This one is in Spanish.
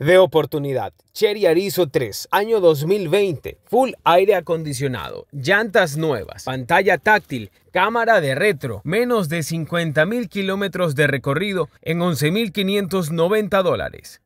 de oportunidad. Cherry Arizo 3, año 2020, full aire acondicionado, llantas nuevas, pantalla táctil, cámara de retro, menos de 50.000 kilómetros de recorrido en 11.590 dólares.